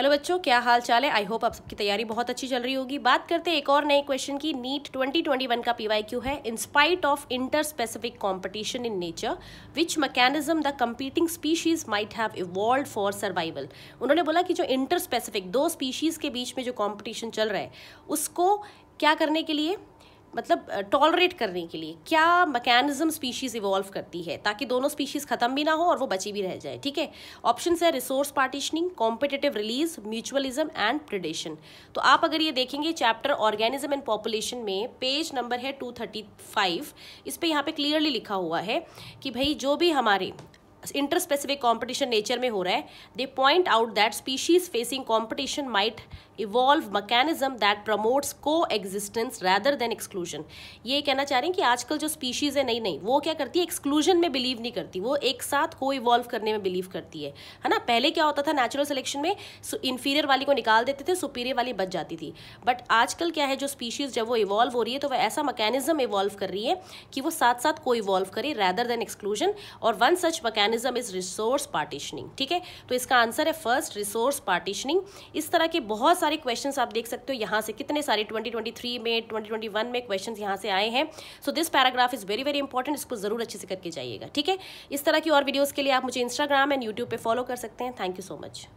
hello बच्चों क्या हाल चाल है आई होप आप सबकी तैयारी बहुत अच्छी चल रही होगी बात करते हैं एक और नए क्वेश्चन की नीट 2021 का पीवाईक्यू है in spite of interspecific competition in nature which mechanism the competing species might have evolve for survival उन्होंने बोला कि जो इंटर स्पेसिफिक दो स्पीशीज़ के बीच में जो कॉम्पिटिशन चल रहा है उसको क्या करने के लिए मतलब टॉलरेट करने के लिए क्या मैकेनिज्म स्पीशीज़ इवॉल्व करती है ताकि दोनों स्पीशीज़ ख़त्म भी ना हो और वो बची भी रह जाए ठीक है ऑप्शन है resource partitioning competitive release mutualism and predation तो आप अगर ये देखेंगे चैप्टर ऑर्गेनिज्म एंड पॉपुलेशन में पेज नंबर है टू थर्टी फाइव इस पर यहाँ पर क्लियरली लिखा हुआ है कि भाई जो भी हमारे इंटर स्पेसिफिक कॉम्पिटिशन नेचर में हो रहा है they point out that species facing competition might evolve mechanism that promotes coexistence rather than exclusion ये कहना चाह रहे हैं कि आजकल जो स्पीशीज़ है नई नई वो क्या करती है एक्सक्लूजन में बिलीव नहीं करती वो एक साथ को इवॉल्व करने में बिलीव करती है है ना पहले क्या होता था नेचुरल सिलेक्शन में इन्फीरियर वाली को निकाल देते थे सुपीरियर वाली बच जाती थी बट आजकल क्या है जो स्पीशीज़ जब वो इवॉल्व हो रही है तो वह ऐसा मकैनिज्म इवॉल्व कर रही है कि वो साथ साथ को इवॉल्व करे रैदर देन एक्सक्लूजन और वन सच मकैन मैकेनिज्म इज रिसोर्स पार्टिशनिंग ठीक है तो इसका आंसर है फर्स्ट रिसोर्स पार्टिशनिंग इस तरह के बहुत सारे क्वेश्चंस आप देख सकते हो यहाँ से कितने सारे 2023 में 2021 में क्वेश्चंस यहाँ से आए हैं so this paragraph is very very important इसको ज़रूर अच्छे से करके जाइएगा ठीक है इस तरह की और वीडियोज़ के लिए आप मुझे इंस्टाग्राम एंड यूट्यूब पर फॉलो कर सकते हैं थैंक यू सो मच